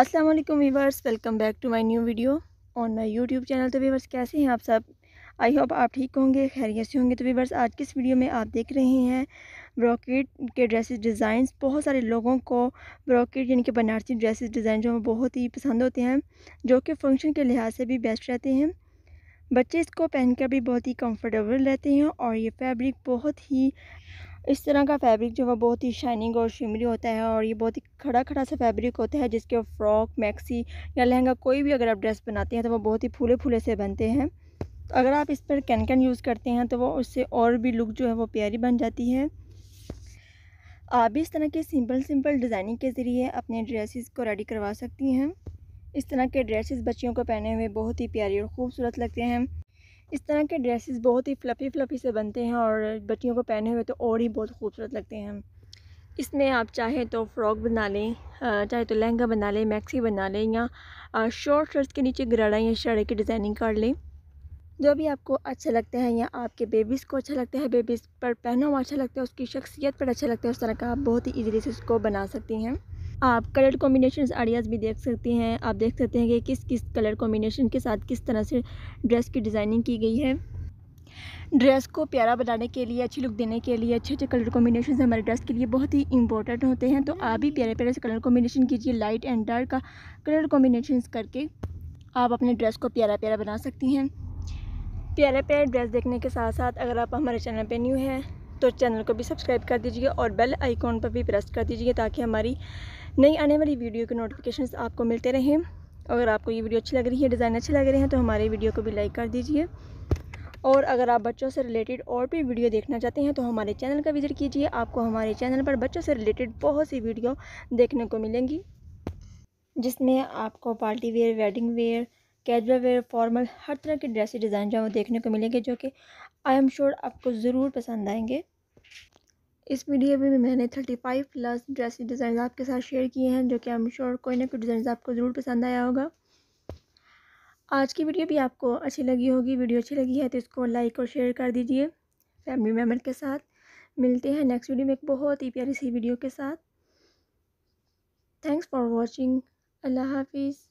अस्सलाम वालेकुम viewers welcome back to my new video on my YouTube channel तो viewers कैसे हैं आप सब आई होप आप ठीक होंगे खैरियत से होंगे तो वीवर्स आज किस वीडियो में आप देख रहे हैं ब्रोकेट के ड्रेसेस डिज़ाइंस बहुत सारे लोगों को ब्रोकेट यानी कि बनारसी ड्रेसेस डिज़ाइन जो हमें बहुत ही पसंद होते हैं जो कि फंक्शन के लिहाज से भी बेस्ट रहते हैं बच्चे इसको पहनकर भी बहुत ही कम्फर्टेबल रहते हैं और ये फैब्रिक बहुत ही इस तरह का फैब्रिक जो है बहुत ही शाइनिंग और शिमरी होता है और ये बहुत ही खड़ा खड़ा सा फैब्रिक होता है जिसके फ्रॉक मैक्सी या लहंगा कोई भी अगर आप ड्रेस बनाते हैं तो वो बहुत ही फूले फूले से बनते हैं तो अगर आप इस पर कैन कैन यूज़ करते हैं तो वो उससे और भी लुक जो है वो प्यारी बन जाती है आप भी इस तरह के सिंपल सिंपल डिज़ाइनिंग के ज़रिए अपने ड्रेसिस को रेडी करवा सकती हैं इस तरह के ड्रेसेस बच्चियों को पहने हुए बहुत ही प्यारी और ख़ूबसूरत लगते हैं इस तरह के ड्रेसेस बहुत ही फ्लफ़ी फ्लफ़ी से बनते हैं और बच्चियों को पहने हुए तो और ही बहुत खूबसूरत लगते हैं इसमें आप चाहे तो फ़्रॉक बना लें चाहे तो लहंगा बना लें मैक्सी बना लें या शॉर्ट शर्ट्स के नीचे गराड़ा या शड़े की डिज़ाइनिंग कर लें जो भी आपको अच्छा लगता है या आपके बेबीज़ को अच्छा लगता है बेबीज़ पर पहना हुआ अच्छा लगता है उसकी शख्सियत पर अच्छा लगता है उस तरह का आप बहुत ही ईजिली से उसको बना सकती हैं आप कलर कॉम्बिनेशन आइडियाज़ भी देख सकते हैं आप देख सकते हैं कि किस किस कलर कॉम्बिनेशन के साथ किस तरह से ड्रेस की डिज़ाइनिंग की गई है ड्रेस को प्यारा बनाने के लिए अच्छी लुक देने के लिए अच्छे अच्छे कलर कॉम्बिनेशन हमारे ड्रेस के लिए बहुत ही इंपॉर्टेंट होते हैं तो आप भी प्यारे प्यारे से कलर कॉम्बिनेशन कीजिए लाइट एंड डार्क का कलर कॉम्बिनेशन करके आप अपने ड्रेस को प्यारा प्यारा बना सकती हैं प्यारे प्यारे ड्रेस देखने के साथ साथ अगर आप हमारे चैनल पर न्यू हैं तो चैनल को भी सब्सक्राइब कर दीजिए और बेल आइकॉन पर भी प्रेस कर दीजिए ताकि हमारी नई आने वाली वीडियो के नोटिफिकेशन आपको मिलते रहें अगर आपको ये वीडियो अच्छी लग रही है डिज़ाइन अच्छे लग रहे हैं तो हमारे वीडियो को भी लाइक कर दीजिए और अगर आप बच्चों से रिलेटेड और भी वीडियो देखना चाहते हैं तो हमारे चैनल का विज़िट कीजिए आपको हमारे चैनल पर बच्चों से रिलेटेड बहुत सी वीडियो देखने को मिलेंगी जिसमें आपको party wear wedding wear casual wear formal हर तरह के ड्रेसेस डिज़ाइन जो है वो देखने को मिलेंगे जो कि आई एम श्योर आपको ज़रूर पसंद आएंगे इस वीडियो में भी मैंने thirty five plus dressing design आपके साथ शेयर किए हैं जो कि आई एम श्योर कोई ना कोई डिज़ाइन आपको ज़रूर पसंद आया होगा आज की वीडियो भी आपको अच्छी लगी होगी वीडियो अच्छी लगी है तो इसको लाइक और शेयर कर दीजिए फैमिली मेम्बर के साथ मिलते हैं नेक्स्ट वीडियो में एक बहुत ही प्यारी सी वीडियो के साथ थैंक्स फॉर वॉचिंग अल्लाह हाफिज़